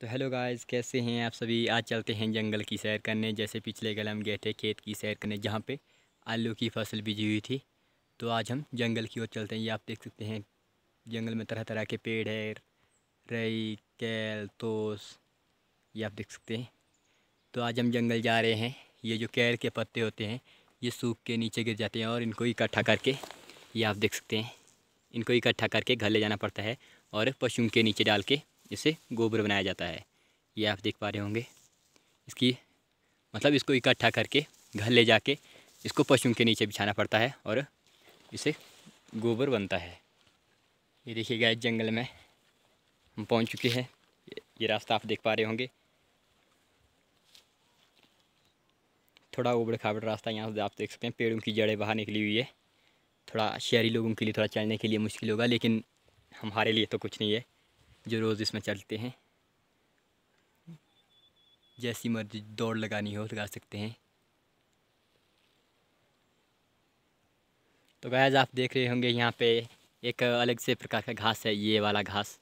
तो hello guys कैसे हैं आप सभी आज चलते हैं जंगल की सैर करने जैसे पिछले कल हम गए थे खेत की सैर करने जहाँ पे आलू की फसल बिजी हुई थी तो आज हम जंगल की ओर चलते हैं ये आप देख सकते हैं जंगल में तरह तरह के पेड़ है रई कैल तोस ये आप देख सकते हैं तो आज हम जंगल जा रहे हैं ये जो कैल के पत्ते होते हैं ये सूख के नीचे गिर जाते हैं और इनको इकट्ठा करके ये आप देख सकते हैं इनको इकट्ठा करके घर ले जाना पड़ता है और पशुओं के नीचे डाल के इसे गोबर बनाया जाता है ये आप देख पा रहे होंगे इसकी मतलब इसको इकट्ठा करके घर ले जाके इसको पशुओं के नीचे बिछाना पड़ता है और इसे गोबर बनता है ये देखिए इस जंगल में हम पहुंच चुके हैं ये रास्ता आप देख पा रहे होंगे थोड़ा उबड़ खाबड़ रास्ता यहाँ से आप देख सकते हैं पेड़ों की जड़ें बाहर निकली हुई है थोड़ा शहरी लोगों के लिए थोड़ा चलने के लिए मुश्किल होगा लेकिन हमारे लिए तो कुछ नहीं है जो रोज़ इसमें चलते हैं जैसी मर्जी दौड़ लगानी हो लगा सकते हैं तो गैज आप देख रहे होंगे यहाँ पे एक अलग से प्रकार का घास है ये वाला घास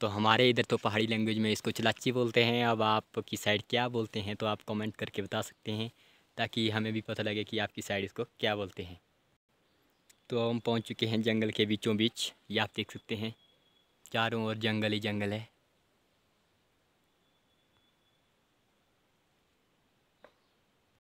तो हमारे इधर तो पहाड़ी लैंग्वेज में इसको चलाची बोलते हैं अब आपकी साइड क्या बोलते हैं तो आप कमेंट करके बता सकते हैं ताकि हमें भी पता लगे कि आपकी साइड इसको क्या बोलते हैं तो हम पहुंच चुके हैं जंगल के बीचों बीच ये आप देख सकते हैं चारों ओर जंगल ही जंगल है